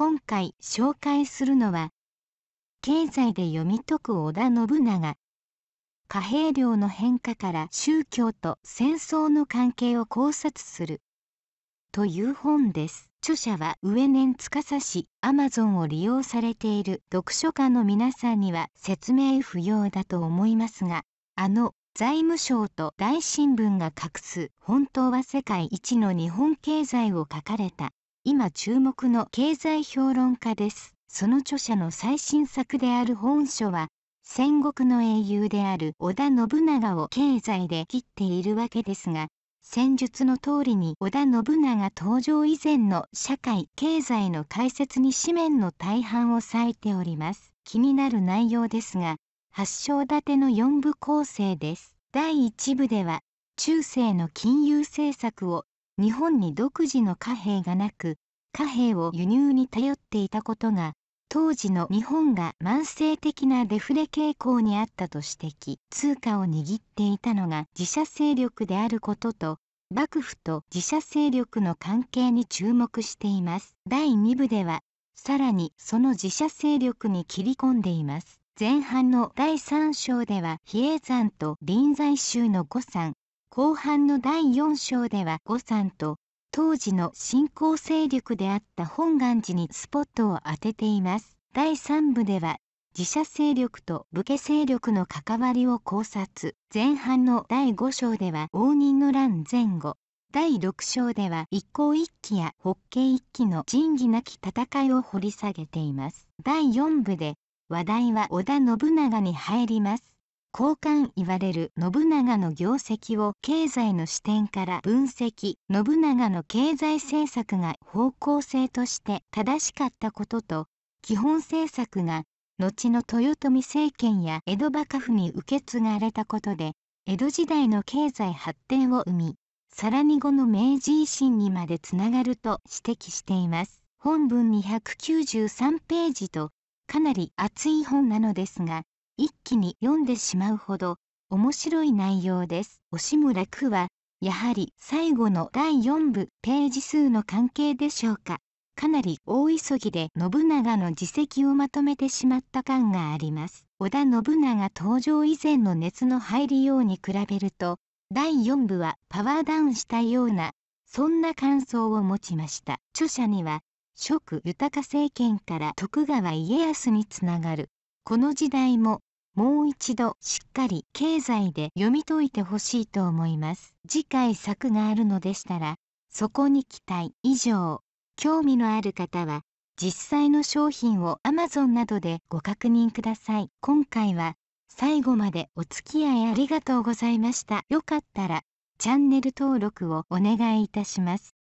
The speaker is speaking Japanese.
今回紹介するのは経済で読み解く織田信長貨幣量の変化から宗教と戦争の関係を考察するという本です著者は上年司氏アマゾンを利用されている読書家の皆さんには説明不要だと思いますがあの財務省と大新聞が隠す本当は世界一の日本経済を書かれた今注目の経済評論家です。その著者の最新作である本書は、戦国の英雄である織田信長を経済で切っているわけですが、戦術の通りに織田信長登場以前の社会経済の解説に紙面の大半を割いております。気になる内容ですが、発章立ての4部構成です。第1部では、中世の金融政策を日本に独自の貨幣がなく貨幣を輸入に頼っていたことが当時の日本が慢性的なデフレ傾向にあったと指摘通貨を握っていたのが自社勢力であることと幕府と自社勢力の関係に注目しています第2部ではさらにその自社勢力に切り込んでいます前半の第3章では比叡山と臨済宗の誤算後半の第4章では呉さんと当時の信仰勢力であった本願寺にスポットを当てています。第3部では自社勢力と武家勢力の関わりを考察。前半の第5章では応仁の乱前後。第6章では一向一揆や北京一揆の仁義なき戦いを掘り下げています。第4部で話題は織田信長に入ります。交換言われる信長の業績を経済の視点から分析信長の経済政策が方向性として正しかったことと基本政策が後の豊臣政権や江戸幕府に受け継がれたことで江戸時代の経済発展を生みさらに後の明治維新にまでつながると指摘しています本文293ページとかなり厚い本なのですが一気に読んでしまうほど面白い内容です。押村区は、やはり最後の第4部ページ数の関係でしょうか。かなり大急ぎで信長の自責をまとめてしまった感があります。織田信長登場以前の熱の入りように比べると、第4部はパワーダウンしたような、そんな感想を持ちました。著者には、諸豊政権から徳川家康につながる、この時代ももう一度しっかり経済で読み解いてほしいと思います次回作があるのでしたらそこに期待以上興味のある方は実際の商品を Amazon などでご確認ください今回は最後までお付き合いありがとうございましたよかったらチャンネル登録をお願いいたします